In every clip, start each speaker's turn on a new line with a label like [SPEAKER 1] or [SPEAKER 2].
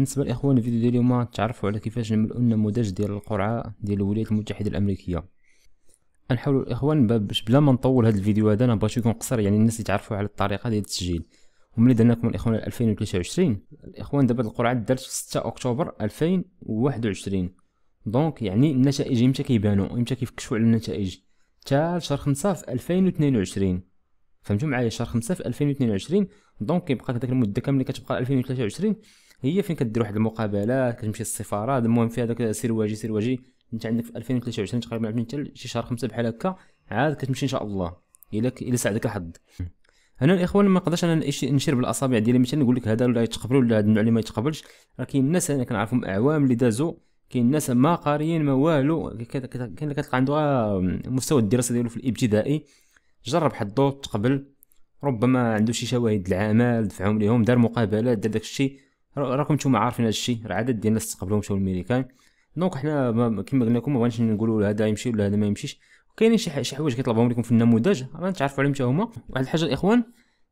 [SPEAKER 1] بالنسبه لاخوان الفيديو ديال اليوم تعرفوا على كيفاش نملؤوا النموذج ديال القرعه ديال الولايات المتحده الامريكيه نحاولوا الاخوان باش بلا ما نطول هذا الفيديو هذا انا بغيت يكون قصير يعني الناس يتعرفوا على الطريقه ديال التسجيل وملي درنا لكم الاخوان 2023 الاخوان دابا القرعه دارت في 6 اكتوبر 2021 دونك يعني النتائج امتى كيبانوا امتى كيفكشوا على النتائج حتى شهر 5 في 2022 فهمتوا معايا شهر 5 في 2022 دونك كيبقى داك المده كامله كتبقى 2023 هي فين كدير واحد المقابلات كتمشي للسفارات المهم في هذاك سير واجي سير واجي انت عندك في 2023 تقريبا عندك انت شي شهر خمسة بحال هكا عاد كتمشي ان شاء الله الا الى ساعدك الحظ هنا الاخوان ما نقدرش انا نشير بالاصابع ديالي مثلا نقول لك هذا ولا يتقبل ولا هذا النوع اللي ما يتقبلش راه كاين الناس انا كنعرفهم اعوام اللي دازوا كاين ناس ما قاريين ما والو كاين اللي كتلقى عنده مستوى الدراسه ديالو في الابتدائي جرب حظو تقبل ربما عنده شي شواهد العمل دفعهم ليهم دار مقابلات دار داكشي راكم نتوما عارفين هذا الشيء راه عدد ديال الناس استقبلوهم مشاو للميريكان دونك حنا كما قلنا لكم ما بغيناش نقولوا هذا يمشي ولا هذا ما يمشيش كاينين شي حوايج كيطلبوهم لكم في النموذج راه نتعرفوا عليهم حتى هما واحد الحاجه الاخوان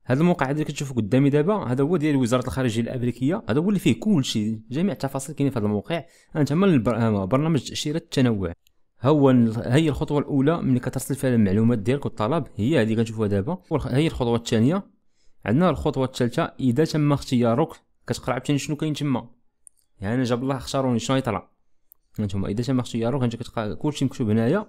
[SPEAKER 1] هذا الموقع هذا اللي كتشوفوا قدامي دابا هذا هو ديال وزاره الخارجيه الامريكيه هذا هو اللي فيه كل شيء جميع التفاصيل كاينين في هذا الموقع انت تما آه، برنامج تاشيره التنوع ها هو هي الخطوه الاولى ملي كترسل فيها المعلومات ديالك والطلب هي هذه كنشوفوها دابا هي الخطوه الثانيه عندنا الخطوه الثالثه اذا تم اختيارك كتقرا عاوتاني شنو كاين تما يعني جاب الله اختاروني شنو يطلع انتما اذا تم اختيارك انت كتلقى كلشي مكتوب هنايا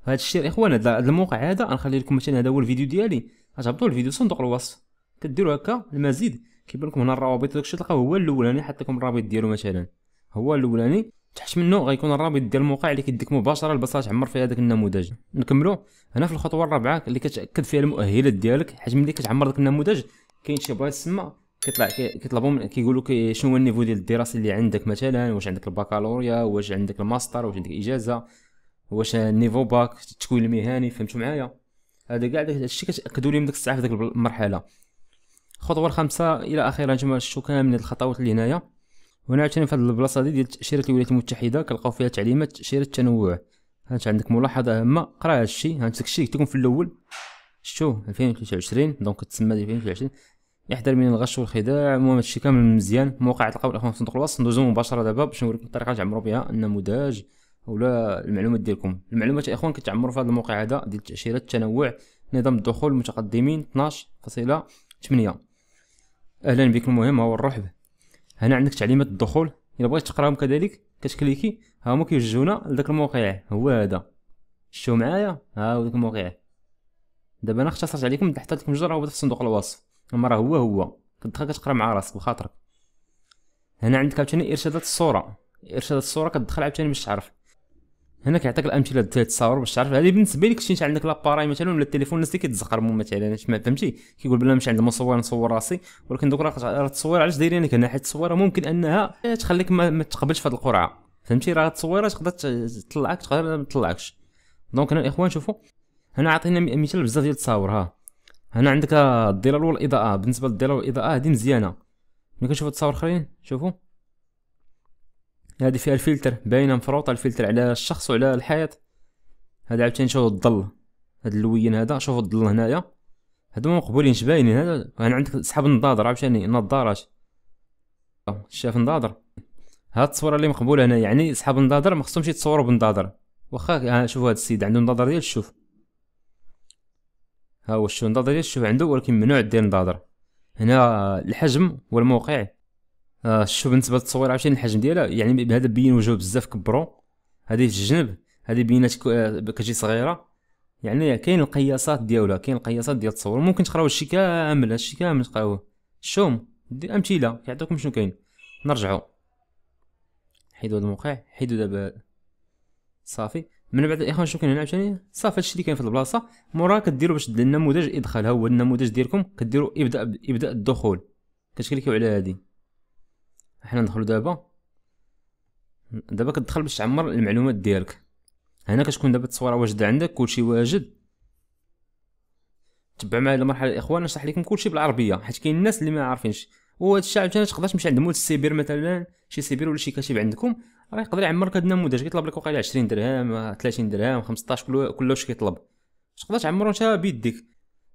[SPEAKER 1] فهاد الشيء اخوان هاد الموقع هذا غنخلي لكم مثلا هذا هو الفيديو ديالي غتهبطوا الفيديو صندوق الوصف كديروا هكا المزيد كيبان لكم هنا الروابط داكشي تلقاه هو الاولاني حط لكم الرابط ديالو مثلا هو الاولاني تحت منه غيكون الرابط ديال الموقع اللي كيديك مباشره البصره تعمر فيها داك النموذج نكملوا هنا في الخطوه الرابعه اللي كتاكد فيها المؤهلات ديالك حيت ملي كتعمر داك النموذج كاين شي بلايص تما كيطلع كيطلبوا كيقولوا كي شنو هو النيفو ديال الدراسي اللي عندك مثلا واش عندك الباكالوريا واش عندك الماستر واش عندك اجازه واش النيفو باك التكوين المهني فهمتوا معايا هذا كاع الشيء كتاكدوا لي من ديك الساعه في ديك المرحله الخطوه الخامسه الى اخره نتوما شفتوا كامل الخطوات اللي هنايا وهنا عاوتاني في هاد البلاصه دي ديال تاشيره الولايات المتحده كنلقاو فيها تعليمات تاشيره التنوع هانت عندك ملاحظه هامه قرا هادشي هانت داكشي كتكون في الاول شتو 2023 دونك تسمى 2023 يحذر من الغش والخداع المهم هادشي كامل مزيان موقع تلقاو الاخوان في صندوق الوصف ندوزو مباشره دابا باش نوريكم الطريقه تعمروا بها النموذج ولا المعلومات ديالكم المعلومات يا اخوان كتعمروا في هذا الموقع هذا ديال التاشيرات التنوع نظام الدخول المتقدمين 12.8 اهلا بكم المهم هو الرحب هنا عندك تعليمات الدخول الا بغيت تقراهم كذلك كتكليكي ها هما كيوجهونا لذاك الموقع هو هذا شتو معايا ها هو ذاك الموقع دابا انا اختصرت عليكم تحت لكم جرعه في صندوق الوصف اما راه هو هو كتدخل كتقرا مع راسك بخاطرك هنا عندك عاوتاني ارشادات الصوره ارشادات الصوره كتدخل عاوتاني باش تعرف هنا كيعطيك الامثله ديال التصاور باش تعرف هذه بالنسبه لك شي انت عندك لاباراي مثلا ولا التليفون الناس اللي كيتزقرموا مثلا يعني ما فهمتي كيقول بلا مش عندي مصور نصور راسي ولكن دوك راه التصوير علاش لك هنا حيت التصويره ممكن انها تخليك ما, ما تقبلش في هذه القرعه فهمتي راه التصويره تقدر تطلعك تقدر ما تطلعكش دونك هنا الاخوان شوفوا هنا عطينا مثال بزاف ديال التصاور ها هنا عندك آه، الظلال والاضاءه آه، بالنسبه للظلال والاضاءه هذه مزيانه ملي كنشوفوا تصاور اخرين شوفوا هذه فيها الفلتر باينه مفروطه الفلتر على الشخص وعلى الحياه هذا عاوتاني شوفوا الظل هذا اللوين هذا شوفوا الظل هنايا هادو مقبولينش باينين هذا هنا عندك سحاب النظاظر عاوتاني النظارات شاف نظاظر هاد التصويره اللي مقبوله هنا يعني سحاب النظاظر ما خصهمش يتصوروا بنظاظر واخا آه، شوفوا هاد السيد عنده نظاظر ديال الشوف ها هو الشو النظر ديال الشو عنده ولكن ممنوع دير نضاضر هنا الحجم والموقع الشو بالنسبه للتصوير عرفتي الحجم ديالها يعني بهذا بين وجهه بزاف كبرو هذه في الجنب هذه بينات آه، كتجي صغيره يعني كاين القياسات ديالها كاين القياسات ديال التصور ممكن تقراو هادشي كامل هادشي كامل تقراوه شوم دي امثله كيعطيكم شنو كاين نرجعوا حيدوا الموقع حيدوا دابا صافي من بعد الاخوان شنو هنا عاوتاني صافي هادشي اللي كاين في البلاصه مورا كديروا باش النموذج الادخال ها هو النموذج ديالكم كديروا ابدا ابدا الدخول كتكليكيو على هادي حنا ندخلوا دابا دابا كتدخل باش تعمر المعلومات ديالك هنا كتكون دابا التصويره واجده عندك كلشي واجد تبع معايا المرحله الاخوان نشرح لكم كلشي بالعربيه حيت كاين الناس اللي ما عارفينش وهذا الشيء عاوتاني تقدر تمشي عند مول السيبر مثلا شي سيبر ولا شي كاتب عندكم راه يقدر يعمرك هذا النموذج كيطلب لك واقيلا 20 درهم 30 درهم 15 كل كل واش كيطلب تقدر تعمرو انت بيديك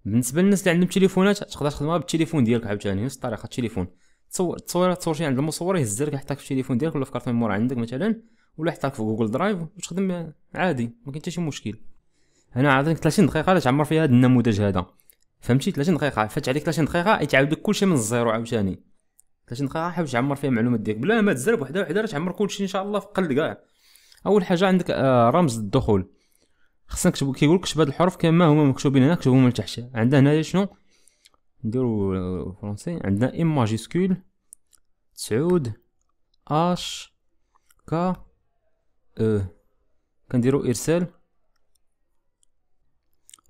[SPEAKER 1] بالنسبه للناس اللي عندهم تليفونات تقدر تخدمها بالتليفون ديالك عاوتاني نفس الطريقه التليفون تصور تصور تصور شي عند المصور يهز لك يحطك في التليفون ديالك ولا في كارت ميمور عندك مثلا ولا يحطك في جوجل درايف وتخدم عادي ما كاين حتى شي مشكل هنا عطيتك 30 دقيقه تعمر فيها هذا النموذج هذا فهمتي 30 دقيقه فات عليك 30 دقيقه يتعاود لك كلشي من الزيرو عاوتاني 3 دقيقه حاول تعمر فيها المعلومات ديالك بلا ما تزرب وحده وحده راه تعمر كلشي ان شاء الله في قل كاع آه. اول حاجه عندك آه، رمز الدخول خصنا نكتبو كيقول لك هاد الحروف كما هما مكتوبين هنا كتبهم من تحت عندنا هنايا شنو نديرو فرونسي عندنا ام ماجيسكول تسعود اش كا او كنديرو ارسال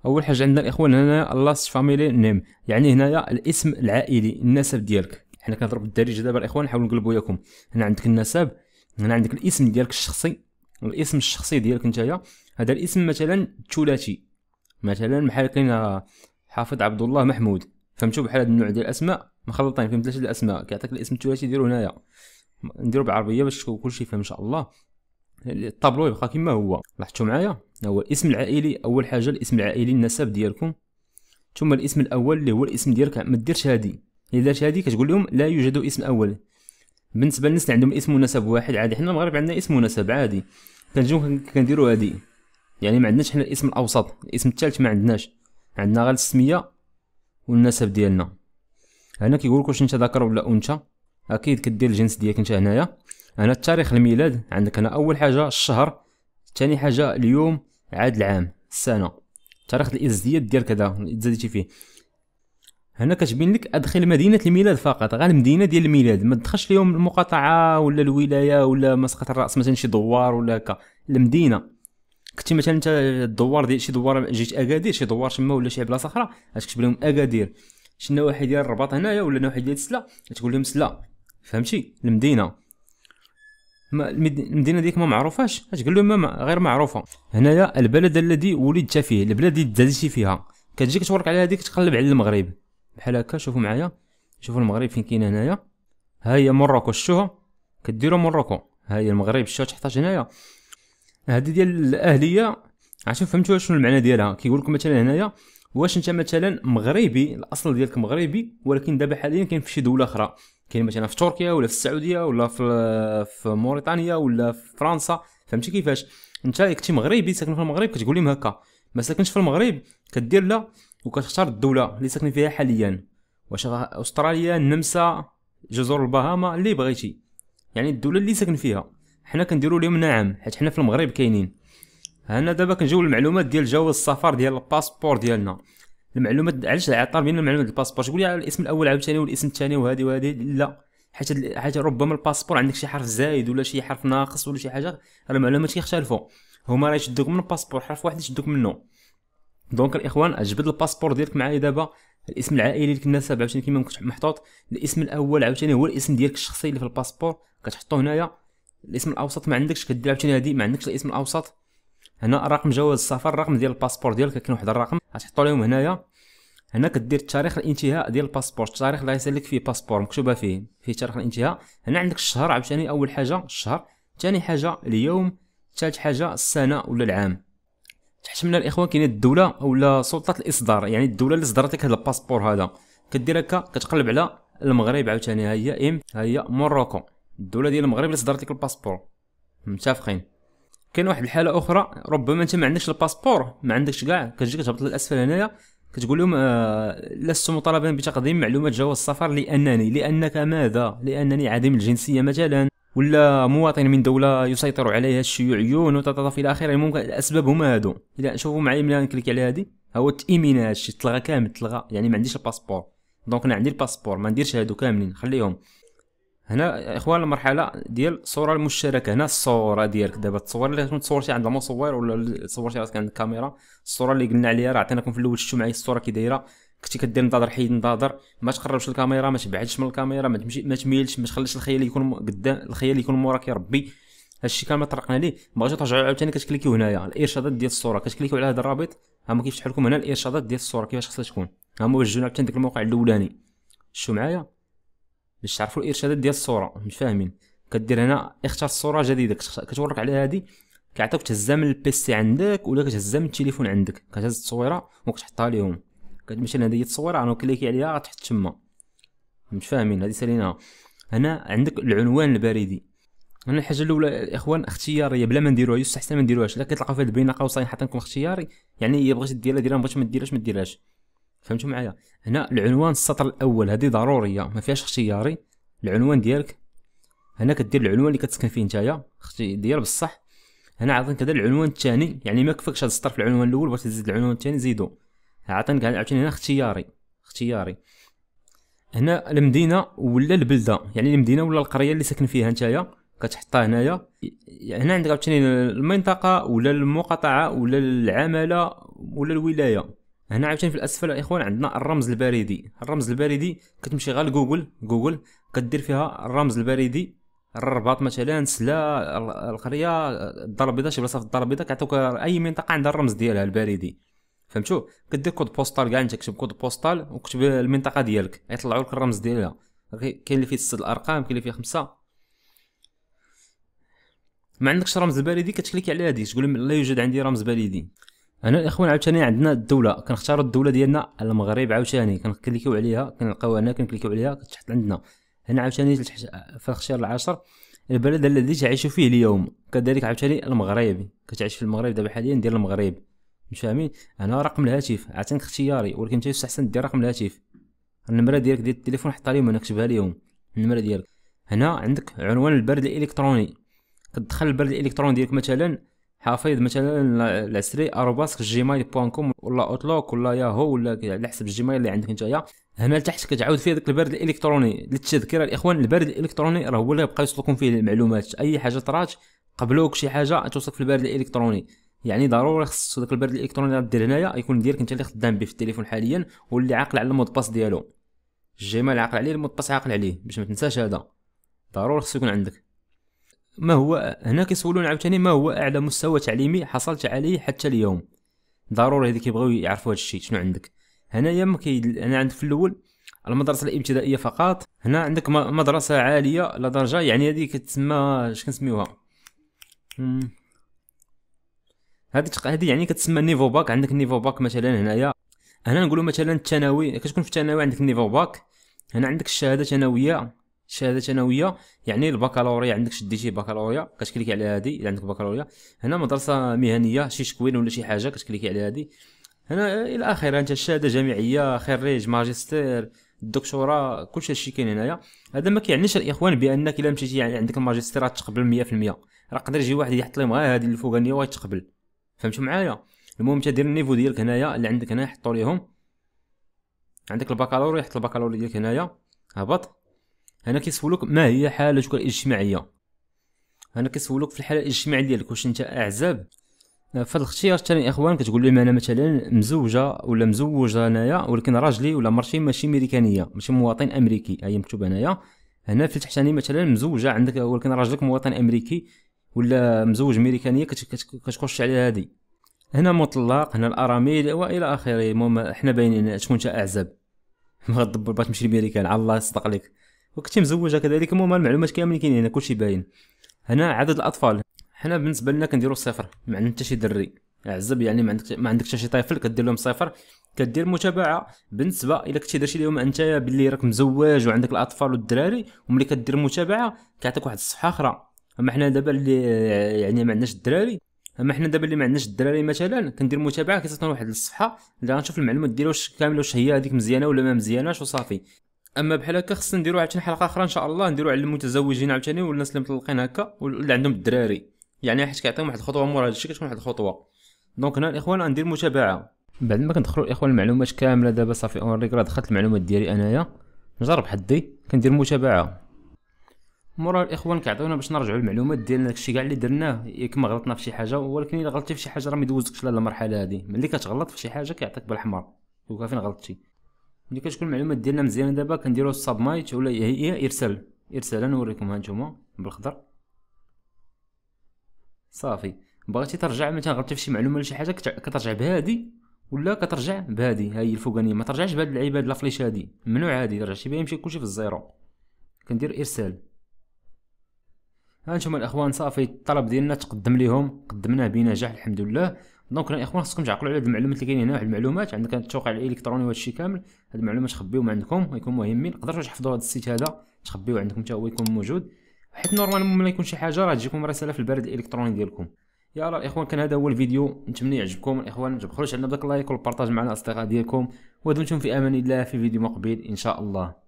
[SPEAKER 1] اول حاجه عندنا الاخوان هنا لاست فاميلي نيم يعني هنايا الاسم العائلي النسب ديالك حنا كنضرب بالدارجه دابا الاخوان نحاول نقلبوا وياكم هنا عندك النسب هنا عندك الاسم ديالك الشخصي الاسم الشخصي ديالك نتايا هذا الاسم مثلا ثلاثي مثلا بحال كاين حافظ عبد الله محمود فهمتوا بحال هذا النوع ديال الاسماء مخلطين فيهم ثلاثه الاسماء كيعطيك الاسم الثلاثي ديالو هنايا نديرو بالعربيه باش كلشي يفهم ان شاء الله الطابلو يبقى كما هو لاحظتوا معايا هو الاسم العائلي اول حاجه الاسم العائلي النسب ديالكم ثم الاسم الاول اللي هو الاسم ديالك ما ديرش هادي الا شادي هذه كتقول لهم لا يوجد اسم اول بالنسبه للناس اللي عندهم اسم ونسب واحد عادي حنا المغرب عندنا اسم ونسب عادي كنجيو كنديروا هادي يعني ما عندناش حنا الاسم الاوسط الاسم الثالث ما عندناش عندنا غير السميه والنسب ديالنا هنا كيقول لك واش انت ذكر ولا انثى اكيد كدير الجنس ديالك انت هنايا هنا التاريخ الميلاد عندك هنا اول حاجه الشهر ثاني حاجه اليوم عاد العام السنه تاريخ الازدياد ديالك هذا تزاديتي فيه هنا كتبين لك ادخل مدينه الميلاد فقط غير المدينه ديال الميلاد ما تدخلش لهم المقاطعه ولا الولايه ولا مسقط الراس مثلا شي دوار ولا هكا المدينه كنتي مثلا انت الدوار ديال شي دوار جيت اكادير شي دوار تما ولا شي بلاصه اخرى غتكتب لهم اكادير شي نواحي ديال الرباط هنايا ولا نواحي ديال سلا تقول لهم سلا فهمتي المدينه ما المدينه ديك ما معروفاش غتقول لهم ما غير معروفه هنايا البلد الذي ولدت فيه البلاد اللي دازتي فيها كتجي كتورك على هذيك تقلب على المغرب بحال هكا شوفوا معايا شوفوا المغرب فين كاين هنايا ها هي مراكو شتوها كديروا مراكو ها هي المغرب شتوها تحت هنايا هادي ديال الاهليه عشان فهمتوا شنو المعنى ديالها كيقول لكم مثلا هنايا واش انت مثلا مغربي الاصل ديالك مغربي ولكن دابا حاليا كاين في شي دوله اخرى كاين مثلا في تركيا ولا في السعوديه ولا في في موريتانيا ولا في فرنسا فهمتي كيفاش انت كنتي مغربي ساكن في المغرب كتقول لهم هكا ما ساكنش في المغرب كدير لا وكتختار الدوله اللي ساكن فيها حاليا واش استراليا النمسا جزر البهاما اللي بغيتي يعني الدوله اللي ساكن فيها حنا كنديرو لهم نعم حيت حنا في المغرب كاينين هنا دابا كنجيو للمعلومات ديال جواز السفر ديال الباسبور ديالنا المعلومات علاش عطار بين المعلومات الباسبور تقول لي الاسم الاول عاوتاني والاسم الثاني وهذه وهذه لا حيت حيت ربما الباسبور عندك شي حرف زايد ولا شي حرف ناقص ولا شي حاجه راه المعلومات كيختلفوا هما راه يشدوك من الباسبور حرف واحد يشدوك منه دونك الاخوان اجبد الباسبور ديالك معايا دابا الاسم العائلي اللي كنا سابع عاوتاني كيما كنت محطوط الاسم الاول عاوتاني هو الاسم ديالك الشخصي اللي في الباسبور كتحطو هنايا الاسم الاوسط ما عندكش كدير عاوتاني هادي ما عندكش الاسم الاوسط هنا رقم جواز السفر الرقم ديال الباسبور ديالك كاين واحد الرقم غتحطو لهم هنايا هنا كدير تاريخ الانتهاء ديال الباسبور التاريخ اللي غيسالك لك فيه باسبور مكتوبه فيه فيه تاريخ الانتهاء هنا عندك الشهر عاوتاني اول حاجه الشهر ثاني حاجه اليوم ثالث حاجه السنه ولا العام تحت من الاخوان كاينه الدوله ولا سلطه الاصدار يعني الدوله اللي صدرت لك هذا الباسبور هذا كدير هكا كتقلب على المغرب عاوتاني ها هي ام ها هي موروكو الدوله ديال المغرب اللي صدرت لك الباسبور متفقين كاين واحد الحاله اخرى ربما انت ما عندكش الباسبور ما عندكش كاع كتجي كتهبط للاسفل هنايا كتقول لهم آه لست مطالبا بتقديم معلومات جواز السفر لانني لانك ماذا لانني عديم الجنسيه مثلا ولا مواطن من دولة يسيطر عليها الشيوعيون وتطرف إلى آخره ممكن الأسباب هما هادو إذا شوفوا معايا ملي نكليك على هادي هو تإيمينا هادشي تلغى كامل تلغى يعني ما عنديش الباسبور دونك أنا عندي الباسبور ما نديرش هادو كاملين نخليهم هنا اخوان المرحله ديال الصوره المشتركه هنا الصوره ديالك دابا التصوير اللي كنت عند المصور ولا تصورتي راسك عند الكاميرا الصوره اللي قلنا عليها راه عطيناكم في الاول شفتوا معايا الصوره كي دايره كنتي كدير نظاظر حيد نظاظر ما تقربش الكاميرا ما تبعدش من الكاميرا ما تمشي ما تميلش ما تخليش الخيال يكون قدام الخيال يكون موراك يا ربي هادشي كامل طرقنا ليه بغيتو ترجعوا عاوتاني كتكليكيو هنايا الارشادات ديال الصوره كتكليكيو على هذا الرابط هما كيفتح لكم هنا الارشادات ديال الصوره كيفاش خصها تكون ها هما وجهونا حتى ديك الموقع الاولاني شو معايا باش تعرفوا الارشادات ديال الصوره مش فاهمين كدير هنا اختار صوره جديده كتورك على هذه كيعطيوك تهزها من البيسي عندك ولا كتهزها من التليفون عندك كتهز التصويره وكتحطها ليهم كتمشي هي التصويره كليكي عليها غتحط تما مش فاهمين هذه ساليناها هنا عندك العنوان البريدي هنا الحاجه الاولى الاخوان اختياريه بلا ما نديروها يستحسن ما نديروهاش الا كتلقاو في هاد قوسين حاطين لكم اختياري يعني هي إيه بغيتي ديرها ديرها ما بغيتش ما ديرهاش ما ديرهاش فهمتوا معايا هنا العنوان السطر الاول هذه ضروريه ما فيهاش اختياري العنوان ديالك هنا كدير العنوان اللي كتسكن فيه نتايا اختي دير بصح هنا عاد كذا العنوان الثاني يعني ما كفاكش هذا السطر في العنوان الاول بغيتي تزيد العنوان الثاني زيدو عطاني كاع عاوتاني هنا اختياري اختياري هنا المدينه ولا البلده يعني المدينه ولا القريه اللي ساكن فيها نتايا كتحطها هنايا يعني هنا عندك عاوتاني المنطقه ولا المقاطعه ولا العمله ولا الولايه هنا عاوتاني في الاسفل الاخوان عندنا الرمز البريدي الرمز البريدي كتمشي غير جوجل جوجل كدير فيها الرمز البريدي الرباط مثلا سلا القريه الدار البيضاء شي بلاصه في الدار البيضاء كيعطيوك اي منطقه عندها الرمز ديالها البريدي فهمتو كدير كود بوستال كاع نتا كتب كود بوستال وكتب المنطقه ديالك غيطلعوا لك الرمز ديالها كاين اللي فيه ست الارقام كاين اللي فيه خمسه ما عندكش رمز بريدي كتكليكي على هادي تقول لا يوجد عندي رمز بريدي هنا الاخوان عاوتاني عندنا الدوله كنختاروا الدوله ديالنا المغرب عاوتاني كنكليكيو عليها كنلقاو هنا كنكليكيو عليها كتحط عندنا هنا عاوتاني في الاختيار العاشر البلد الذي تعيش فيه اليوم كذلك عاوتاني المغرب كتعيش في المغرب دابا حاليا ديال المغرب مش فاهمين انا رقم الهاتف عطينك اختياري ولكن انت يستحسن دير رقم الهاتف النمره ديالك ديال التليفون حطها لهم انا كتبها لهم النمره ديالك هنا عندك عنوان البريد الالكتروني كتدخل البريد الالكتروني ديالك مثلا حفيظ مثلا العسري اروباسك جيمايل بوان كوم ولا اوتلوك ولا ياهو ولا على حسب الجيمايل اللي عندك نتايا هنا لتحت كتعاود فيه داك البريد الالكتروني للتذكره الاخوان البريد الالكتروني راه هو اللي غيبقى يوصلكم فيه المعلومات اي حاجه طرات قبلوك شي حاجه توصلك في البريد الالكتروني يعني ضروري خصو داك البريد الالكتروني اللي دير هنايا يكون ديالك انت اللي خدام به في التليفون حاليا واللي عاقل على المود باس ديالو الجيميل عاقل عليه المود باس عاقل عليه باش ما تنساش هذا ضروري خصو يكون عندك ما هو هنا كيسولون عاوتاني ما هو اعلى مستوى تعليمي حصلت عليه حتى اليوم ضروري هذيك يبغيو يعرفوا هذا الشيء شنو عندك هنايا ما كاين هنا عندك في الاول المدرسه الابتدائيه فقط هنا عندك مدرسه عاليه لا درجه يعني هذه كتسمى اش كنسميوها هذه هذه يعني كتسمى نيفو باك عندك نيفو باك مثلا هنايا هنا نقولوا مثلا الثانوي كتكون في الثانوي عندك نيفو باك هنا عندك الشهاده الثانويه شهاده ثانويه يعني البكالوريا عندك شديتي بكالوريا كتكليكي على هذه الا عندك بكالوريا هنا مدرسه مهنيه شي شكوين ولا شي حاجه كتكليكي على هذه هنا الى اخره انت الشهاده جامعيه خريج ماجستير الدكتوراه كلشي هادشي كاين هنايا هذا ما كيعنيش الاخوان بانك الا مشيتي يعني عندك الماجستير تقبل 100% راه يقدر يجي واحد يحط لهم غير هذه الفوقانيه ويتقبل فهمتوا معايا المهم انت دير النيفو ديالك هنايا اللي عندك هنا حطوا ليهم عندك البكالوريا حط البكالوريا ديالك هنايا هبط هنا كيسولوك ما هي حالتك الاجتماعيه هنا كيسولوك في الحاله الاجتماعيه ديالك واش انت اعزب في الاختيار الثاني اخوان كتقول لهم انا مثلا مزوجه ولا مزوج انايا ولكن راجلي ولا مرتي ماشي امريكانيه ماشي مواطن امريكي هي مكتوب هنايا هنا في التحتاني مثلا مزوجه عندك ولكن راجلك مواطن امريكي ولا مزوج ميريكانيه كتخش على هذه هنا مطلق هنا الاراميل والى اخره المهم حنا باينين شكون انت اعزب ما تدبر باش تمشي لميريكان على الله يصدق لك وكنتي مزوجه كذلك المهم المعلومات كاملين كاينين هنا كلشي باين هنا عدد الاطفال حنا بالنسبه لنا كنديرو صفر ما عندنا حتى شي دري اعزب يعني ما عندك ما عندك حتى شي طفل كدير لهم صفر كدير متابعه بالنسبه الا كنتي درتي لهم انت باللي راك مزوج وعندك الاطفال والدراري وملي كدير متابعه كيعطيك واحد الصفحه اخرى اما حنا دابا اللي يعني ما عندناش الدراري اما حنا دابا اللي ما عندناش الدراري مثلا كندير متابعه كتسطن واحد الصفحه اللي غنشوف المعلومات ديالها واش كامله واش هي هذيك مزيانه ولا ما مزياناش وصافي اما بحال هكا خصنا نديرو عاوتاني حلقه اخرى ان شاء الله نديرو على المتزوجين عاوتاني والناس اللي مطلقين هكا واللي عندهم الدراري يعني حيت كيعطيهم واحد الخطوه مور هادشي كتكون واحد الخطوه دونك هنا الاخوان غندير متابعه بعد ما كندخلوا الاخوان المعلومات كامله دابا صافي اون راه دخلت المعلومات ديالي انايا نجرب حدي كندير متابعه مورا الاخوان كيعطيونا باش نرجعوا المعلومات ديالنا داكشي كاع اللي درناه ياك ما غلطنا في شي حاجه ولكن الا غلطتي في شي حاجه راه ما لهاد المرحله هادي ملي كتغلط في شي حاجه كيعطيك بالاحمر شوف فين غلطتي ملي كتكون المعلومات ديالنا مزيانه دابا كنديروا السبمايت ولا هي ارسال ارسال نوريكم ها نتوما بالخضر صافي بغيتي ترجع مثلا غلطتي في شي معلومه ولا شي حاجه كترجع بهادي ولا كترجع بهادي ها هي الفوقانيه ما ترجعش بهاد اللعيبه هاد لافليش هادي ممنوع هادي رجعتي بها يمشي كلشي في الزيرو كندير ارسال هانتوما الاخوان صافي الطلب ديالنا تقدم ليهم قدمناه بنجاح الحمد لله دونك الاخوان خصكم تعقلوا على هاد المعلومات اللي كاينين هنا واحد المعلومات عندك التوقع الالكتروني وهادشي كامل هاد المعلومات تخبيوهم عندكم ويكون مهمين تقدروا تحفظوا هاد السيت هذا تخبيو عندكم حتى هو يكون موجود حيت نورمالمون ملي يكون شي حاجه راه تجيكم رساله في البريد الالكتروني ديالكم يلا الاخوان كان هذا هو الفيديو نتمنى يعجبكم الاخوان ما تبخلوش علينا بداك اللايك والبارطاج مع الاصدقاء ديالكم ودمتم في امان الله في فيديو مقبل ان شاء الله